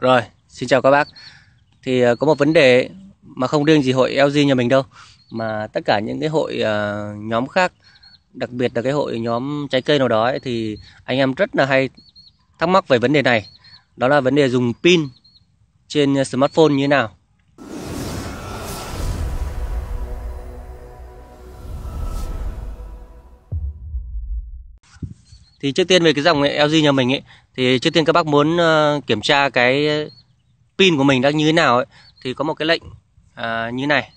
Rồi, xin chào các bác. Thì ờ, có một vấn đề mà không riêng gì hội LG nhà mình đâu, mà tất cả những cái hội ờ, nhóm khác, đặc biệt là cái hội nhóm trái cây nào đó ấy, thì anh em rất là hay thắc mắc về vấn đề này. Đó là vấn đề dùng pin trên smartphone như thế nào. Thì trước tiên về cái dòng LG nhà mình ấy thì trước tiên các bác muốn ờ, kiểm tra cái pin của mình đang như thế nào ấy, thì có một cái lệnh à, như này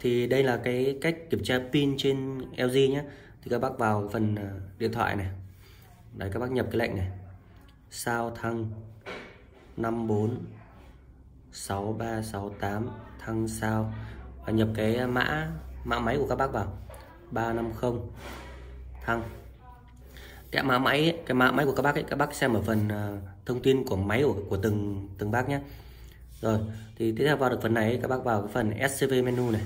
thì đây là cái cách kiểm tra pin trên LG nhé thì các bác vào phần ờ, điện thoại này đấy các bác nhập cái lệnh này sao thăng 54 6368 thăng sao và nhập cái mã mã máy của các bác vào 350 thăng cái mã máy ấy, cái mã máy của các bác ấy, các bác xem ở phần uh, thông tin của máy của, của từng từng bác nhé rồi thì tiếp theo vào được phần này ấy, các bác vào cái phần scv menu này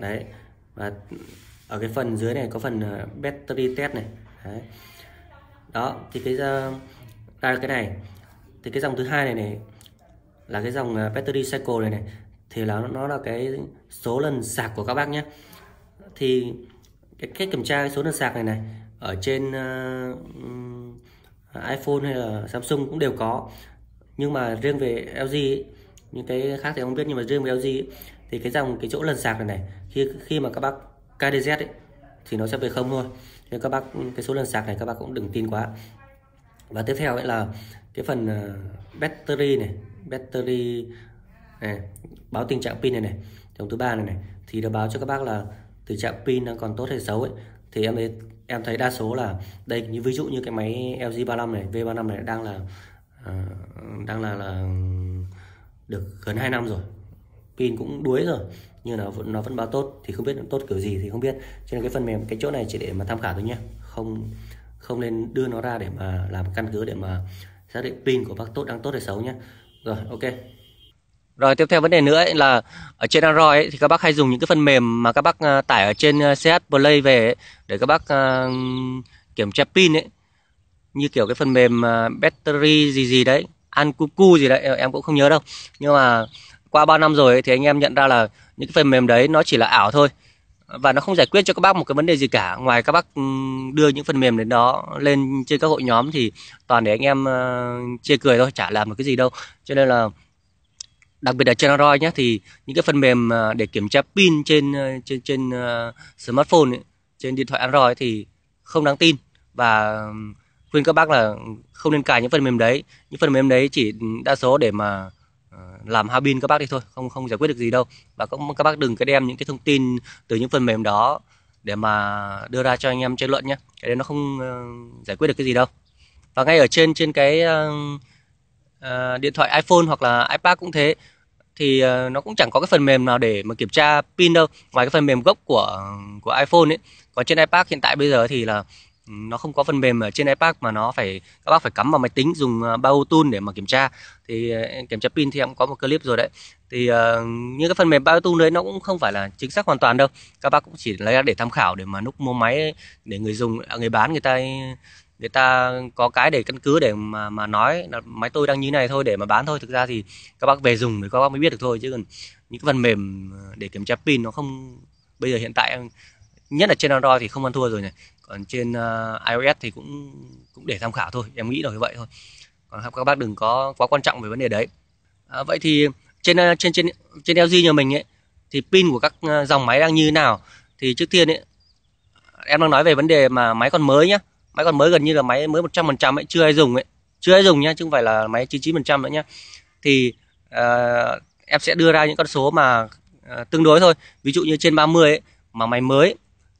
đấy và ở cái phần dưới này có phần uh, battery test này đấy. đó thì cái uh, ra cái này thì cái dòng thứ hai này này là cái dòng uh, battery cycle này này thì là nó là cái số lần sạc của các bác nhé thì cái cách kiểm tra cái số lần sạc này này ở trên uh, iPhone hay là Samsung cũng đều có nhưng mà riêng về LG ấy, những cái khác thì không biết nhưng mà riêng về LG ấy, thì cái dòng cái chỗ lần sạc này này khi khi mà các bác KDZ ấy, thì nó sẽ về không thôi nên các bác cái số lần sạc này các bác cũng đừng tin quá và tiếp theo ấy là cái phần uh, battery này battery này báo tình trạng pin này này trong thứ ba này này thì nó báo cho các bác là tình trạng pin đang còn tốt hay xấu ấy thì em ấy em thấy đa số là đây như ví dụ như cái máy LG 35 này V35 này đang là uh, đang là là được gần 2 năm rồi pin cũng đuối rồi nhưng nó nó vẫn báo tốt thì không biết tốt kiểu gì thì không biết cho nên cái phần mềm cái chỗ này chỉ để mà tham khảo thôi nhé không không nên đưa nó ra để mà làm căn cứ để mà xác định pin của bác tốt đang tốt hay xấu nhé rồi ok rồi tiếp theo vấn đề nữa ấy là ở trên Android ấy, thì các bác hay dùng những cái phần mềm mà các bác à, tải ở trên à, CS Play về ấy, để các bác uh, kiểm tra pin ấy. Như kiểu cái phần mềm uh, battery gì gì đấy, Ankuku gì đấy em cũng không nhớ đâu. Nhưng mà qua bao năm rồi ấy, thì anh em nhận ra là những cái phần mềm đấy nó chỉ là ảo thôi và nó không giải quyết cho các bác một cái vấn đề gì cả ngoài các bác ừ, đưa những phần mềm đến đó lên trên các hội nhóm thì toàn để anh em chia cười thôi chả làm được cái gì đâu cho nên là đặc biệt là trên Android nhé thì những cái phần mềm à, để kiểm tra pin trên à, trên trên à, smartphone ấy, trên điện thoại Android thì không đáng tin và khuyên các bác là không nên cài những phần mềm đấy những phần mềm đấy chỉ đa số để mà ờ, làm hao pin các bác đi thôi không không giải quyết được gì đâu và cũng các, bác đừng cái đem những cái thông tin từ những phần mềm đó để mà đưa ra cho anh em tranh luận nhé cái đấy nó không ờ, giải quyết được cái gì đâu và ngay ở trên trên cái uh, điện thoại iPhone hoặc là iPad cũng thế thì ờ, nó cũng chẳng có cái phần mềm nào để mà kiểm tra pin đâu ngoài cái phần mềm gốc của của iPhone ấy còn trên iPad hiện tại bây giờ thì là ừ, nó không có phần mềm ở trên iPad mà nó phải các bác phải cắm vào máy tính dùng ờ, bao để mà kiểm tra thì ờ, kiểm tra pin thì em có một clip rồi đấy thì uh, như cái phần mềm bao đấy nó cũng không phải là chính xác hoàn toàn đâu các bác cũng chỉ lấy ra để tham khảo để mà lúc mua máy ấy, để người dùng à, người bán người ta người ta có cái để căn cứ để mà mà nói là máy tôi đang như này thôi để mà bán thôi thực ra thì các bác về dùng thì các bác mới biết được thôi chứ còn những cái phần mềm ờ, để kiểm tra pin nó không bây giờ hiện tại nhất là trên android thì không ăn thua rồi này còn trên uh, ios thì cũng cũng để tham khảo thôi em nghĩ là như vậy thôi còn các bác đừng có quá quan trọng về vấn đề đấy à, vậy thì trên ờ, trên trên trên LG nhà mình ấy thì pin của các dòng máy đang như thế nào thì trước tiên ấy em đang nói về vấn đề mà máy còn mới nhá máy còn mới gần như là máy mới 100% ấy chưa ai dùng ấy chưa ai dùng nhá chứ không phải là máy 99% nữa nhá thì uh, em sẽ đưa ra những con số mà uh, tương đối thôi ví dụ như trên 30 ấy mà máy mới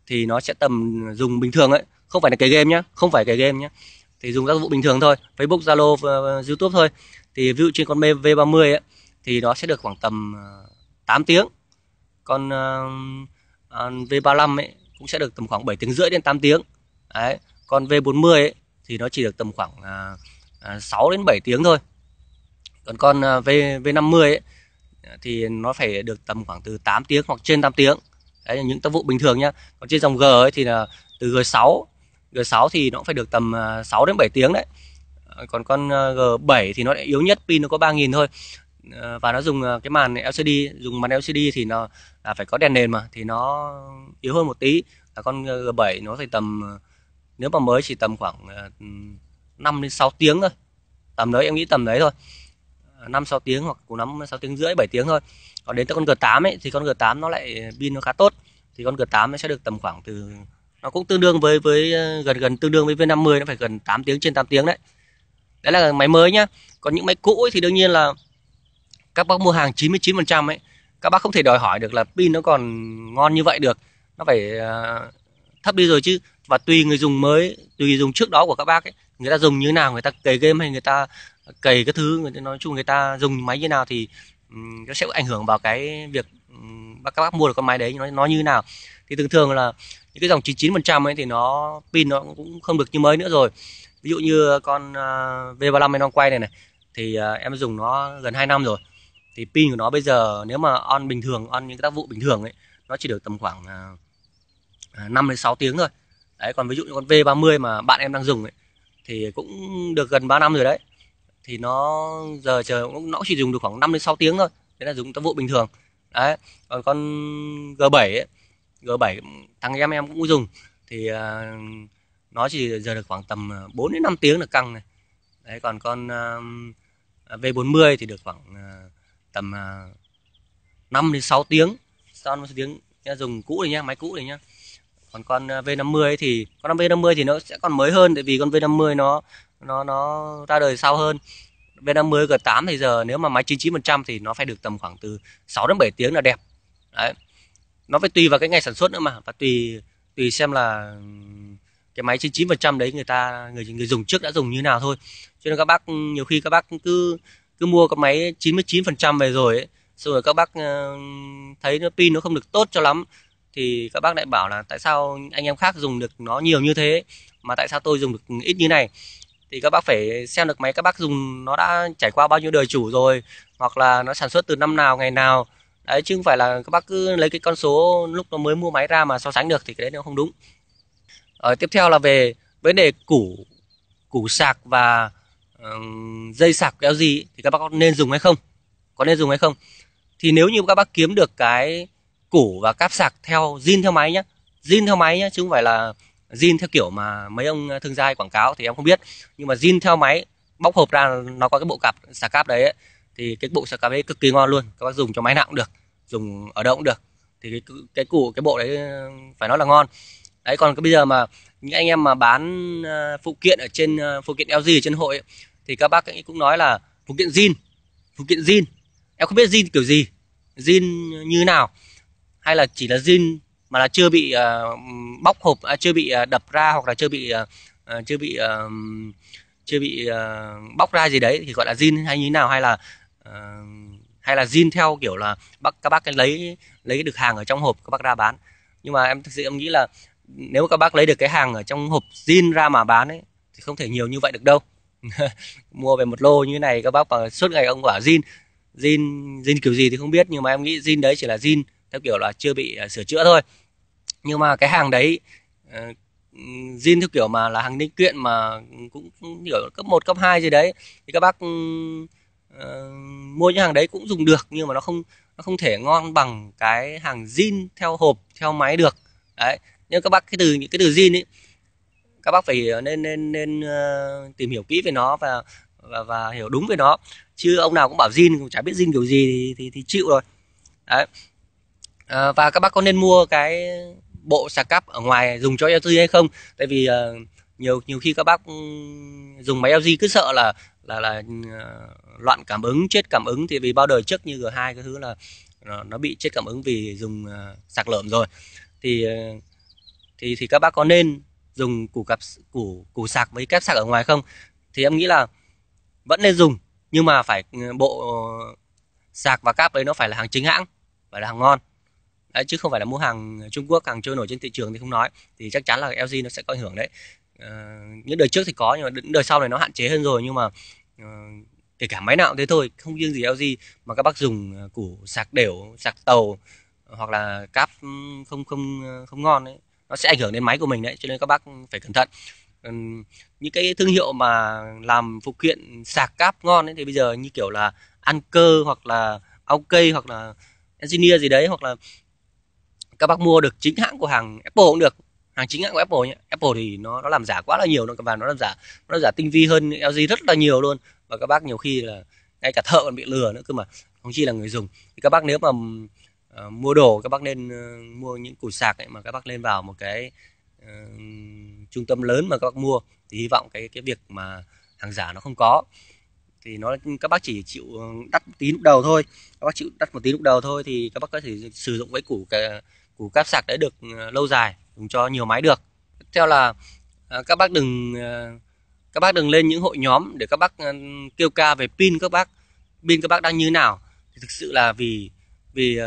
thì nó sẽ tầm dùng bình thường ấy không phải là cái game nhá không phải cái game nhá thì dùng các vụ bình thường thôi Facebook Zalo uh, YouTube thôi thì ví dụ trên con V30 ấy thì nó sẽ được khoảng tầm 8 ờ, tiếng còn uh, V35 ấy cũng sẽ được tầm khoảng 7 tiếng rưỡi đến 8 tiếng đấy còn V40 ấy, thì nó chỉ được tầm khoảng à, 6 à, đến 7 tiếng thôi. Còn con à, V V50 ấy, thì nó phải được tầm khoảng từ 8 tiếng hoặc trên 8 tiếng. Đấy là những tác vụ bình thường nhá. Còn trên dòng G ấy thì là từ G6, G6 thì nó cũng phải được tầm 6 à, đến 7 tiếng đấy. Còn con G7 thì nó lại yếu nhất pin nó có 3000 thôi. Và nó dùng cái màn LCD, dùng màn LCD thì nó là phải có đèn nền mà thì nó yếu hơn một tí. Là con G7 nó phải tầm nếu mà mới chỉ tầm khoảng 5 ờ, đến 6 tiếng thôi tầm đấy em nghĩ tầm đấy thôi 5 ờ, 6 tiếng hoặc cũng lắm 6 tiếng rưỡi 7 tiếng thôi còn đến tới con G8 ấy thì con G8 nó lại pin nó khá tốt thì con G8 nó sẽ được tầm khoảng từ nó cũng tương đương với với ờ, gần gần tương đương với V50 nó phải gần 8 tiếng trên 8 tiếng đấy đấy là máy mới nhá còn những máy cũ ấy thì đương nhiên là các bác mua hàng 99% ấy các bác không thể đòi hỏi được là pin nó còn ngon như vậy được nó phải thấp đi rồi chứ và tùy người dùng mới tùy dùng trước đó của các bác ấy người ta dùng như nào người ta cày game hay người ta cày cái thứ người ta nói chung người ta dùng máy như nào thì nó sẽ ảnh hưởng vào cái việc um, các bác mua được con máy đấy nó nó như nào thì thường thường là những cái dòng 99% ấy thì nó pin nó cũng không được như mới nữa rồi ví dụ như con uh, V35 em quay này này thì à, em dùng nó gần 2 năm rồi thì pin của nó bây giờ nếu mà on bình thường on những cái tác vụ bình thường ấy nó chỉ được tầm khoảng uh, à, 5 à, đến 6 tiếng thôi đấy còn ví dụ như con V30 mà bạn em đang dùng ấy, thì cũng được gần 3 năm rồi đấy thì nó giờ chờ cũng nó chỉ dùng được khoảng 5 đến 6 tiếng thôi thế là dùng tốc vụ bình thường đấy còn con G7 ấy, G7 thằng em em cũng dùng thì uh, nó chỉ giờ được khoảng tầm 4 à, đến 5 tiếng là căng này đấy còn con uh, V40 thì được khoảng uh, tầm uh, 5 đến 6 tiếng sau 5 tiếng dùng cũ này nhá máy cũ này nhá còn con ờ, V50 thì con V50 thì nó sẽ còn mới hơn tại vì con V50 nó nó nó ra đời sau hơn V50 G8 thì giờ nếu mà máy 99% thì nó phải được tầm khoảng từ 6 đến 7 tiếng là đẹp đấy nó phải tùy vào cái ngày sản xuất nữa mà và tùy tùy xem là cái máy 99% đấy người ta người người dùng trước đã dùng như nào thôi cho nên các bác nhiều khi các bác cứ cứ mua cái máy 99% về rồi ấy, xong rồi các bác thấy nó pin nó không được tốt cho lắm thì các bác lại bảo là tại sao anh em khác dùng được nó nhiều như thế mà tại sao tôi dùng được ít như này thì các bác phải xem được máy các bác dùng nó đã trải qua bao nhiêu đời chủ rồi hoặc là nó sản xuất từ năm nào ngày nào đấy chứ không phải là các bác cứ lấy cái con số lúc nó mới mua máy ra mà so sánh được thì cái đấy nó không đúng ờ, tiếp theo là về vấn đề củ củ sạc và uh, dây sạc kéo gì thì các bác có nên dùng hay không có nên dùng hay không thì nếu như các bác kiếm được cái củ và cáp sạc theo zin theo máy nhé zin theo máy nhé chứ không phải là zin theo kiểu mà mấy ông thương gia quảng cáo thì em không biết nhưng mà zin theo máy bóc hộp ra nó có cái bộ cặp sạc cáp đấy ấy. thì cái bộ sạc cáp ấy cực kỳ ngon luôn các bác dùng cho máy nặng cũng được dùng ở đâu cũng được thì cái, cái củ cái bộ đấy phải nói là ngon đấy còn cái bây giờ mà những anh em mà bán ờ, phụ kiện ở trên ờ, phụ kiện LG ở trên hội ấy, thì các bác cũng nói là phụ kiện zin phụ kiện zin em không biết zin kiểu gì zin như nào hay là chỉ là zin mà là chưa bị uh, bóc hộp à, chưa bị uh, đập ra hoặc là chưa bị uh, chưa bị uh, chưa bị uh, bóc ra gì đấy thì gọi là zin hay như thế nào hay là uh, hay là zin theo kiểu là bác các bác lấy lấy được hàng ở trong hộp các bác ra bán nhưng mà em thực sự em nghĩ là nếu các bác lấy được cái hàng ở trong hộp zin ra mà bán ấy thì không thể nhiều như vậy được đâu mua về một lô như thế này các bác suốt ngày ông bảo zin zin zin kiểu gì thì không biết nhưng mà em nghĩ zin đấy chỉ là zin theo kiểu là chưa bị à, sửa chữa thôi nhưng mà cái hàng đấy ờ, zin theo kiểu mà là hàng linh kiện mà cũng kiểu cấp 1, cấp 2 gì đấy thì các bác uh, mua những hàng đấy cũng dùng được nhưng mà nó không nó không thể ngon bằng cái hàng zin theo hộp theo máy được đấy nhưng các bác cái từ những cái từ zin ấy các bác phải ờ, nên nên nên uh, tìm hiểu kỹ về nó và và và hiểu đúng về nó chứ ông nào cũng bảo zin cũng chả biết zin kiểu gì thì thì, thì chịu rồi đấy à, và các bác có nên mua cái bộ sạc cáp ở ngoài dùng cho LG hay không tại vì uh, nhiều nhiều khi các bác ừ, dùng máy LG cứ sợ là là là ờ, loạn cảm ứng chết cảm ứng thì vì bao đời trước như G2 cái thứ là nó, nó bị chết cảm ứng vì dùng uh, sạc lợm rồi thì thì thì các bác có nên dùng củ cặp củ củ sạc với kép sạc ở ngoài không thì em nghĩ là vẫn nên dùng nhưng mà phải ừ, bộ sạc và cáp đấy nó phải là hàng chính hãng phải là hàng ngon chứ không phải là mua hàng Trung Quốc càng trôi nổi trên thị trường thì không nói thì chắc chắn là LG nó sẽ có ảnh hưởng đấy à, những đời trước thì có nhưng mà đời sau này nó hạn chế hơn rồi nhưng mà à, kể cả máy nào cũng thế thôi không riêng gì LG mà các bác dùng ờ, củ sạc đều sạc tàu hoặc là cáp ừ, không không không ngon đấy nó sẽ ảnh hưởng đến máy của mình đấy cho nên các bác phải cẩn thận những cái thương hiệu mà làm phụ kiện sạc cáp ngon ấy, thì bây giờ như kiểu là ăn cơ hoặc là ok hoặc là engineer gì đấy hoặc là các bác mua được chính hãng của hàng Apple cũng được hàng chính hãng của Apple nhé Apple thì nó nó làm giả quá là nhiều nó và nó làm giả nó làm giả tinh vi hơn LG rất là nhiều luôn và các bác nhiều khi là ngay cả thợ còn bị lừa nữa cơ mà không chỉ là người dùng thì các bác nếu mà uh, mua đồ các bác nên uh, mua những củ sạc ấy mà các bác lên vào một cái uh, trung tâm lớn mà các bác mua thì hy vọng cái cái việc mà hàng giả nó không có thì nó các bác chỉ chịu đắt tí lúc đầu thôi các bác chịu đắt một tí lúc đầu thôi thì các bác có thể sử dụng cái củ cái củ cáp sạc đã được ờ, lâu dài dùng cho nhiều máy được theo là ờ, các bác đừng ờ, các bác đừng lên những hội nhóm để các bác kêu ca về pin các bác pin các bác đang như nào thì thực sự là vì vì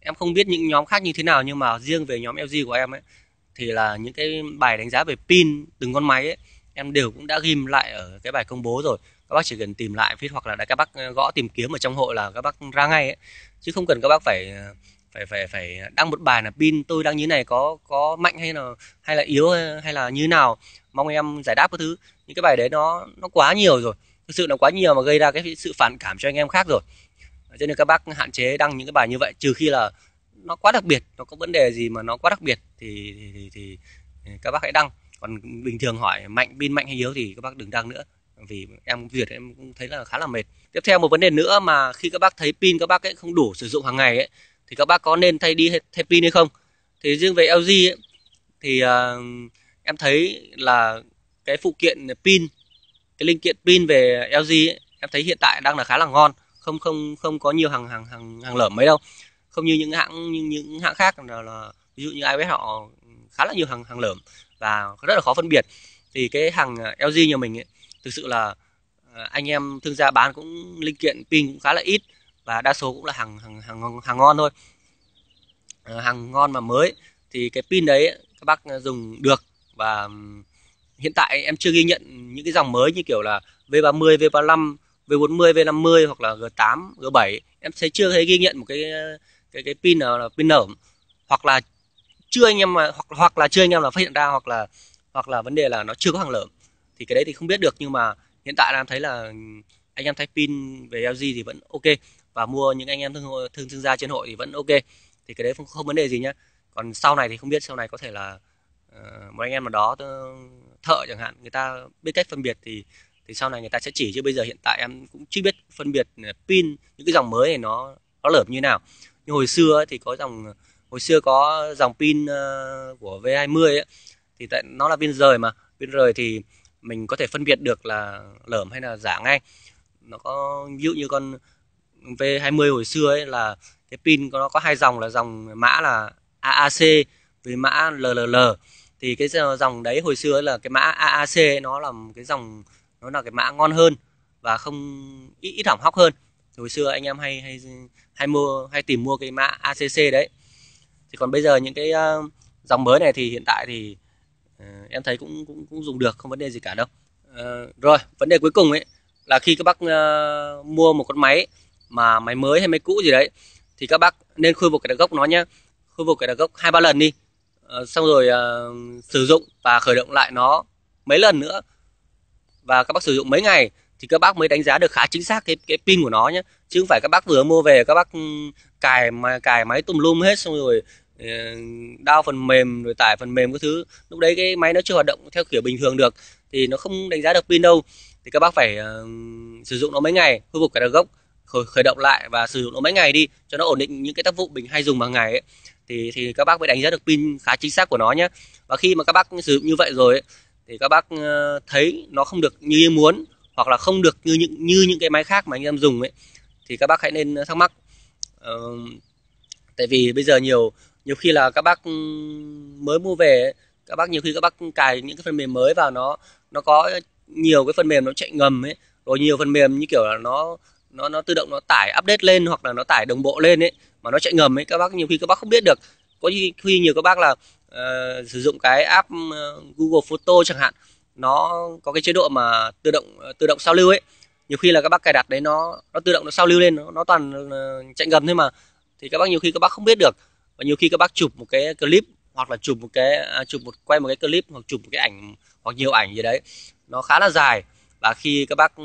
em không biết những nhóm khác như thế nào nhưng mà riêng về nhóm LG của em ấy thì là những cái bài đánh giá về pin từng con máy ấy, em đều cũng đã ghim lại ở cái bài công bố rồi các bác chỉ cần tìm lại viết hoặc là các bác gõ tìm kiếm ở trong hội là các bác ra ngay ấy. chứ không cần các bác phải phải phải phải đăng một bài là pin tôi đang như này có có mạnh hay là hay là yếu hay là như nào mong em giải đáp cái thứ những cái bài đấy nó nó quá nhiều rồi thực sự là quá nhiều mà gây ra cái sự phản cảm cho anh em khác rồi cho nên các bác hạn chế đăng những cái bài như vậy trừ khi là nó quá đặc biệt nó có vấn đề gì mà nó quá đặc biệt thì thì, thì, thì các bác hãy đăng còn bình thường hỏi mạnh pin mạnh hay yếu thì các bác đừng đăng nữa vì em duyệt em cũng thấy là khá là mệt tiếp theo một vấn đề nữa mà khi các bác thấy pin các bác ấy không đủ sử dụng hàng ngày ấy thì các bác có nên thay đi thay pin hay không thì riêng về LG ấy, thì uh, em thấy là cái phụ kiện pin cái linh kiện pin về LG ấy, em thấy hiện tại đang là khá là ngon không không không có nhiều hàng hàng hàng hàng lởm mấy đâu không như những hãng như những hãng khác là, là ví dụ như iOS họ khá là nhiều hàng hàng lởm và rất là khó phân biệt thì cái hàng ờ, LG nhà mình ấy, thực sự là ờ, anh em thương gia bán cũng linh kiện pin cũng khá là ít và đa số cũng là hàng hàng hàng, hàng ngon thôi à, hàng ngon mà mới thì cái pin đấy các bác dùng được và hiện tại em chưa ghi nhận những cái dòng mới như kiểu là V30, V35, V40, V50 hoặc là G8, G7 em thấy chưa thấy ghi nhận một cái cái cái pin nào là pin nở hoặc là chưa anh em mà hoặc hoặc là chưa anh em là phát hiện ra hoặc là hoặc là vấn đề là nó chưa có hàng lởm thì cái đấy thì không biết được nhưng mà hiện tại là em thấy là anh em thay pin về LG thì vẫn ok và mua những anh em thương thương thương gia trên hội thì vẫn ok thì cái đấy không, không vấn đề gì nhá còn sau này thì không biết sau này có thể là uh, một anh em nào đó ờ, thợ chẳng hạn người ta biết cách phân biệt thì thì sau này người ta sẽ chỉ chứ bây giờ hiện tại em cũng chưa biết phân biệt ờ, pin những cái dòng mới này nó nó lởm như nào nhưng hồi xưa ấy, thì có dòng hồi xưa có dòng pin uh, của V20 ấy, thì tại nó là pin rời mà pin rời thì mình có thể phân biệt được là lởm hay là giả ngay nó có ví dụ như con V20 hồi xưa ấy là cái pin nó có hai dòng là dòng mã là AAC với mã LLL thì cái dòng đấy hồi xưa là cái mã AAC ấy, nó là cái dòng nó là cái mã ngon hơn và không ít ít hỏng hóc hơn thì hồi xưa anh em hay hay hay mua hay tìm mua cái mã ACC đấy thì còn bây giờ những cái ờ, dòng mới này thì hiện tại thì ờ, em thấy cũng cũng cũng dùng được không vấn đề gì cả đâu ờ, rồi vấn đề cuối cùng ấy là khi các bác mua một con máy mà máy mới hay máy cũ gì đấy thì các bác nên khôi phục cái đặc gốc nó nhé khôi phục cái đặc gốc hai ba lần đi ờ, xong rồi à, sử dụng và khởi động lại nó mấy lần nữa và các bác sử dụng mấy ngày thì các bác mới đánh giá được khá chính xác cái cái pin của nó nhé chứ không phải các bác vừa mua về các bác cài mà cài máy tùm lum hết xong rồi ờ, đao phần mềm rồi tải phần mềm các thứ lúc đấy cái máy nó chưa hoạt động theo kiểu bình thường được thì nó không đánh giá được pin đâu thì các bác phải uh, sử dụng nó mấy ngày khôi phục cái đầu gốc khởi, khởi động lại và sử dụng nó mấy ngày đi cho nó ổn định những cái tác vụ mình hay dùng hàng ngày ấy thì thì các bác mới đánh giá được pin khá chính xác của nó nhé và khi mà các bác sử dụng như vậy rồi ấy, thì các bác ờ, thấy nó không được như ý muốn hoặc là không được như những như những cái máy khác mà anh em dùng ấy thì các bác hãy nên thắc mắc ờ, tại vì bây giờ nhiều nhiều khi là các bác ừ, mới mua về các bác nhiều khi các bác cài những cái phần mềm mới vào nó nó có nhiều cái phần mềm nó chạy ngầm ấy rồi nhiều phần mềm như kiểu là nó nó nó tự động nó tải update lên hoặc là nó tải đồng bộ lên ấy mà nó chạy ngầm ấy các bác nhiều khi các bác không biết được có khi, nhiều các bác là uh, sử dụng cái app ờ, Google Photo chẳng hạn nó có cái chế độ mà tự động ờ, tự động sao lưu ấy nhiều khi là các bác cài đặt đấy nó nó tự động nó sao lưu lên nó, nó toàn chạy ngầm thôi mà thì các bác nhiều khi các bác không biết được và nhiều khi các bác chụp một cái clip hoặc là chụp một cái à, chụp một quay một cái clip hoặc chụp một cái ảnh hoặc nhiều ảnh gì đấy nó khá là dài và khi các bác ừ,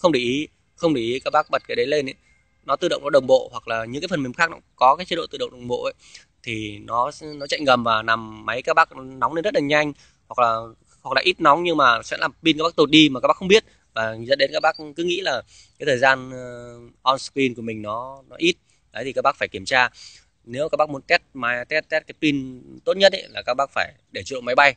không để ý không để ý các bác bật cái đấy lên ấy nó tự động nó đồng bộ hoặc là những cái phần mềm khác nó có cái chế độ tự động đồng bộ ấy thì nó nó chạy ngầm và nằm máy các bác nóng lên rất là nhanh hoặc là hoặc là ít nóng nhưng mà sẽ làm pin các bác tụt đi mà các bác không biết và dẫn đến các bác cứ nghĩ là cái thời gian on screen của mình nó nó ít đấy thì các bác phải kiểm tra nếu các bác muốn test máy test test cái pin tốt nhất ấy, là các bác phải để chế độ máy bay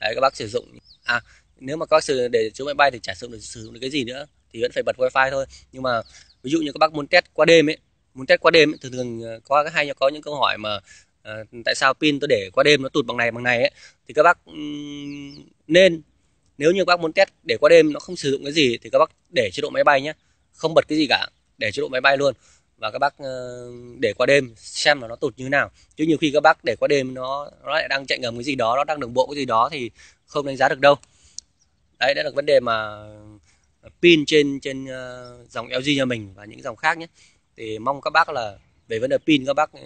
đấy các bác sử dụng à nếu mà các bác sử để chế độ máy bay thì chả sử dụng được sử dụng được cái gì nữa thì vẫn phải bật wifi thôi nhưng mà ví dụ như các bác muốn test qua đêm ấy muốn test qua đêm ấy, thường thường cái hay có những câu hỏi mà à, tại sao pin tôi để qua đêm nó tụt bằng này bằng này ấy thì các bác nên nếu như các bác muốn test để qua đêm nó không sử dụng cái gì thì các bác để chế độ máy bay nhé không bật cái gì cả để chế độ máy bay luôn và các bác ờ, để qua đêm xem là nó tụt như thế nào chứ nhiều khi các bác để qua đêm nó nó lại đang chạy ngầm cái gì đó nó đang đường bộ cái gì đó thì không đánh giá được đâu đấy đã là vấn đề mà pin trên trên ờ, dòng LG nhà mình và những dòng khác nhé thì mong các bác là về vấn đề pin các bác ờ,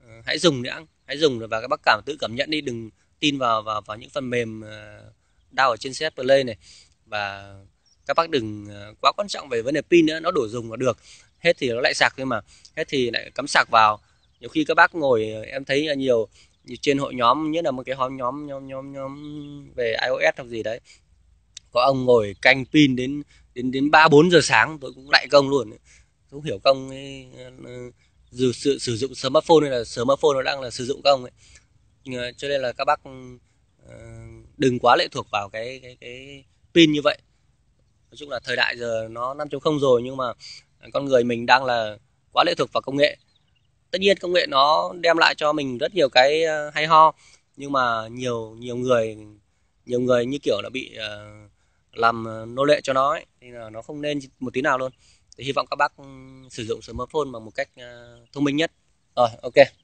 ờ, hãy dùng nữa, hãy dùng và các bác cảm tự cảm nhận đi đừng tin vào vào vào những phần mềm đau ở trên set play này và các bác đừng quá quan trọng về vấn đề pin nữa nó đủ dùng là được hết thì nó lại sạc nhưng mà hết thì lại cắm sạc vào nhiều khi các bác ngồi em thấy nhiều như trên hội nhóm nhất là một cái nhóm nhóm nhóm nhóm về iOS hoặc gì đấy có ông ngồi canh pin đến đến đến ba bốn giờ sáng tôi cũng lại công luôn không hiểu công ấy, ờ, dù sự sử dụng smartphone hay là smartphone nó đang là sử dụng công ấy cho nên là các bác ờ, đừng quá lệ thuộc vào cái cái cái pin như vậy nói chung là thời đại giờ nó 5 không rồi nhưng mà con người mình đang là quá lệ thuộc vào công nghệ tất nhiên công nghệ nó đem lại cho mình rất nhiều cái ờ, hay ho nhưng mà nhiều nhiều người nhiều người như kiểu là bị uh, làm ờ, nô lệ cho nó ấy, thì là nó không nên một tí nào luôn thì hy vọng các bác ừ, sử dụng smartphone bằng một cách ờ, thông minh nhất rồi ok